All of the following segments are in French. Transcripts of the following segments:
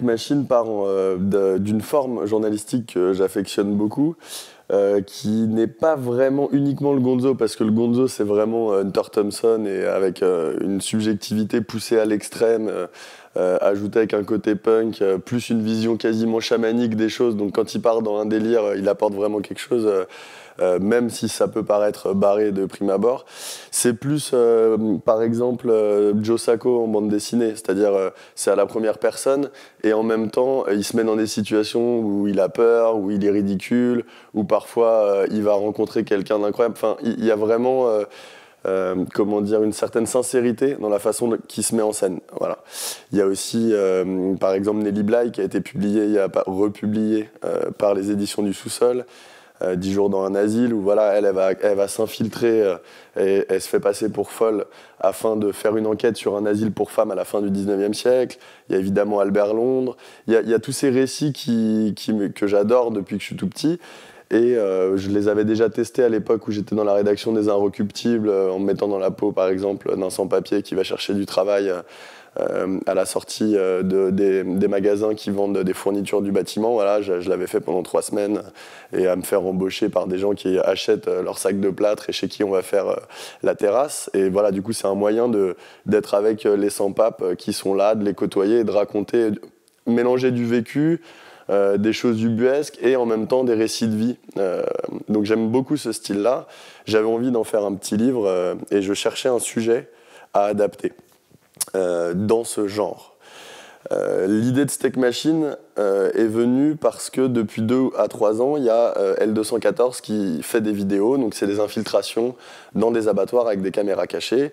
Machine part euh, d'une forme journalistique que j'affectionne beaucoup, euh, qui n'est pas vraiment uniquement le gonzo, parce que le gonzo, c'est vraiment euh, Hunter Thompson, et avec une subjectivité poussée à l'extrême, euh, ajouter ajouté avec un côté punk, euh, plus une vision quasiment chamanique des choses. Donc quand il part dans un délire, euh, il apporte vraiment quelque chose. même si ça peut paraître barré de prime abord. C'est plus, par exemple, Joe Sacco en bande dessinée, c'est-à-dire c'est à la première personne et en même temps il se met dans des situations où il a peur, où il est ridicule, où parfois il va rencontrer quelqu'un d'incroyable. Enfin, il y, a vraiment euh, comment dire, une certaine sincérité dans la façon qui se met en scène. Voilà. Il y a aussi, euh, par exemple, Nelly Bly qui a été publiée, y republiée euh, par les éditions du Sous-sol. 10 jours dans un asile où voilà, elle, va, s'infiltrer et elle se fait passer pour folle afin de faire une enquête sur un asile pour femmes à la fin du 19e siècle. Il y a évidemment Albert Londres. Il y a, tous ces récits qui que j'adore depuis que je suis tout petit et euh, je les avais déjà testés à l'époque où j'étais dans la rédaction des Inrecuptibles, euh, en me mettant dans la peau, par exemple, d'un sans-papier qui va chercher du travail euh, à la sortie des, magasins qui vendent des fournitures du bâtiment. Voilà, je, l'avais fait pendant trois semaines et à me faire embaucher par des gens qui achètent leur sacs de plâtre et chez qui on va faire la terrasse. Et voilà, du coup, c'est un moyen d'être avec les sans-papes qui sont là, de les côtoyer de raconter, mélanger du vécu euh, des choses ubuesques et en même temps des récits de vie. Euh, donc j'aime beaucoup ce style-là. J'avais envie d'en faire un petit livre euh, et je cherchais un sujet à adapter dans ce genre. L'idée de Steak Machine est venue parce que depuis deux à trois ans, il y a L214 qui fait des vidéos, donc c'est des infiltrations dans des abattoirs avec des caméras cachées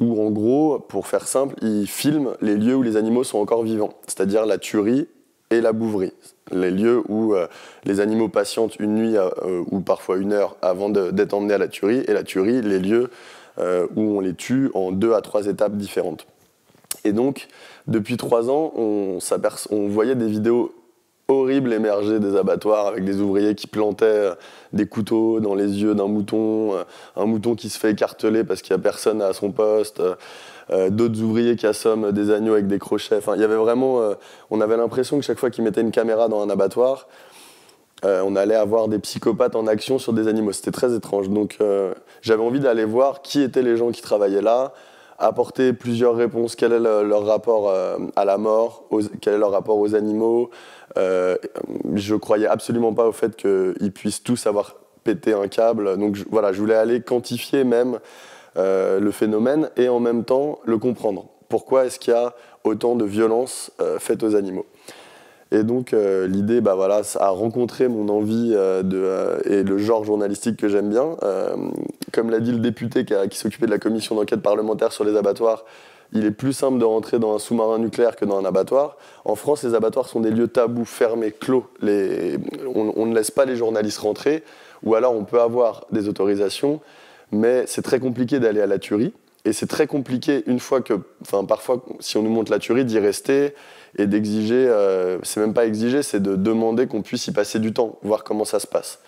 où en gros, pour faire simple, ils filment les lieux où les animaux sont encore vivants, c'est-à-dire la tuerie et la bouverie, les lieux où euh, les animaux patientent une nuit euh, ou parfois une heure avant d'être emmenés à la tuerie, et la tuerie, les lieux euh, où on les tue en deux à trois étapes différentes. Et donc, depuis trois ans, on, on voyait des vidéos horribles émerger des abattoirs avec des ouvriers qui plantaient des couteaux dans les yeux d'un mouton, un mouton qui se fait écarteler parce qu'il n'y a personne à son poste. Euh, d'autres ouvriers qui assomment des agneaux avec des crochets. Enfin, il y avait vraiment, euh, on avait l'impression que chaque fois qu'ils mettaient une caméra dans un abattoir, euh, on allait avoir des psychopathes en action sur des animaux. C'était très étrange. Donc j'avais envie d'aller voir qui étaient les gens qui travaillaient là, apporter plusieurs réponses, quel est leur rapport à la mort, quel est leur rapport aux animaux. je croyais absolument pas au fait qu'ils puissent tous avoir pété un câble. Donc voilà, je voulais aller quantifier même euh, le phénomène et en même temps le comprendre. Pourquoi est-ce qu'il y a autant de violence euh, faites aux animaux et donc euh, l'idée, bah a rencontré mon envie et le genre journalistique que j'aime bien. comme l'a dit le député qui, s'occupait de la commission d'enquête parlementaire sur les abattoirs, il est plus simple de rentrer dans un sous-marin nucléaire que dans un abattoir. En France, les abattoirs sont des lieux tabous, fermés, clos. on ne laisse pas les journalistes rentrer, ou alors on peut avoir des autorisations, mais c'est très compliqué d'aller à la tuerie. Et c'est très compliqué, une fois que, enfin, parfois, si on nous montre la tuerie, d'y rester et d'exiger, euh, c'est même pas exiger, c'est de demander qu'on puisse y passer du temps, voir comment ça se passe.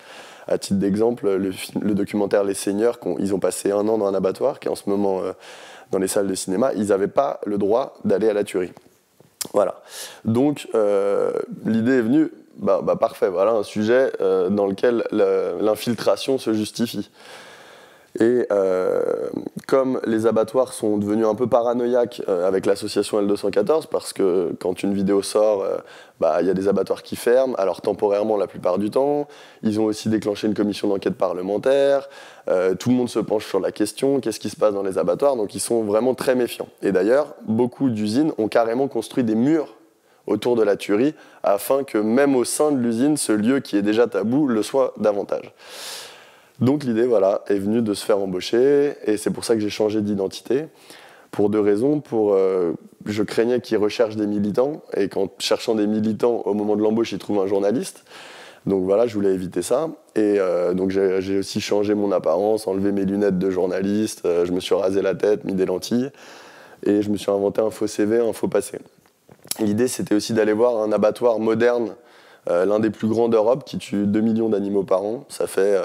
À titre d'exemple, le, documentaire Les Seigneurs, ils ont passé un an dans un abattoir qui est en ce moment euh, dans les salles de cinéma, ils n'avaient pas le droit d'aller à la tuerie. Voilà. Donc, euh, l'idée est venue, bah, bah, parfait, voilà un sujet dans lequel l'infiltration se justifie. Et euh, comme les abattoirs sont devenus un peu paranoïaques euh, avec l'association L214, parce que quand une vidéo sort, euh, bah, il y a des abattoirs qui ferment, alors temporairement la plupart du temps, ils ont aussi déclenché une commission d'enquête parlementaire, tout le monde se penche sur la question, qu'est-ce qui se passe dans les abattoirs, donc ils sont vraiment très méfiants. Et d'ailleurs, beaucoup d'usines ont carrément construit des murs autour de la tuerie afin que même au sein de l'usine, ce lieu qui est déjà tabou le soit davantage. Donc l'idée voilà, est venue de se faire embaucher et c'est pour ça que j'ai changé d'identité. Pour deux raisons. Pour, euh, je craignais qu'ils recherchent des militants et qu'en cherchant des militants au moment de l'embauche, ils trouvent un journaliste. Donc voilà, je voulais éviter ça. Et euh, donc j'ai aussi changé mon apparence, enlevé mes lunettes de journaliste, euh, je me suis rasé la tête, mis des lentilles et je me suis inventé un faux CV, un faux passé. L'idée, c'était aussi d'aller voir un abattoir moderne euh, l'un des plus grands d'Europe qui tue 2 millions d'animaux par an. Ça fait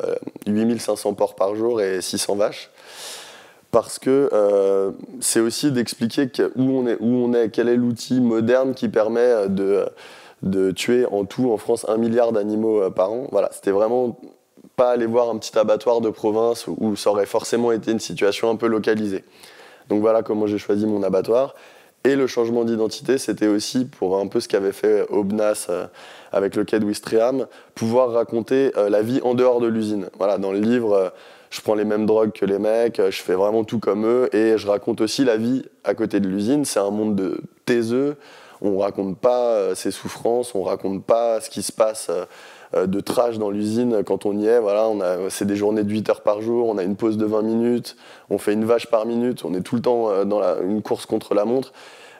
8500 euh, porcs par jour et 600 vaches. Parce que euh, c'est aussi d'expliquer où on est, quel est l'outil moderne qui permet de, tuer en tout en France un milliard d'animaux par an. Voilà, c'était vraiment pas aller voir un petit abattoir de province où ça aurait forcément été une situation un peu localisée. Donc voilà comment j'ai choisi mon abattoir. Et le changement d'identité, c'était aussi pour un peu ce qu'avait fait euh, Obnas euh, avec le quai de pouvoir raconter euh, la vie en dehors de l'usine. Voilà, dans le livre, je prends les mêmes drogues que les mecs, je fais vraiment tout comme eux et je raconte aussi la vie à côté de l'usine. C'est un monde de taiseux. On raconte pas ses souffrances, on raconte pas ce qui se passe euh, de trash dans l'usine quand on y est. Voilà, c'est des journées de 8 heures par jour, on a une pause de 20 minutes, on fait une vache par minute, on est tout le temps euh, dans une course contre la montre.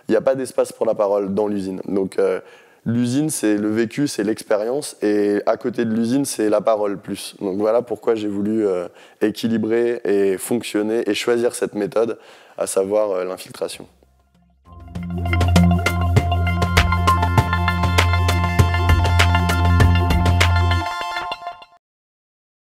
Il n'y a pas d'espace pour la parole dans l'usine. Donc euh, l'usine, c'est le vécu, c'est l'expérience, et à côté de l'usine, c'est la parole plus. Donc voilà pourquoi j'ai voulu équilibrer et fonctionner et choisir cette méthode, à savoir l'infiltration.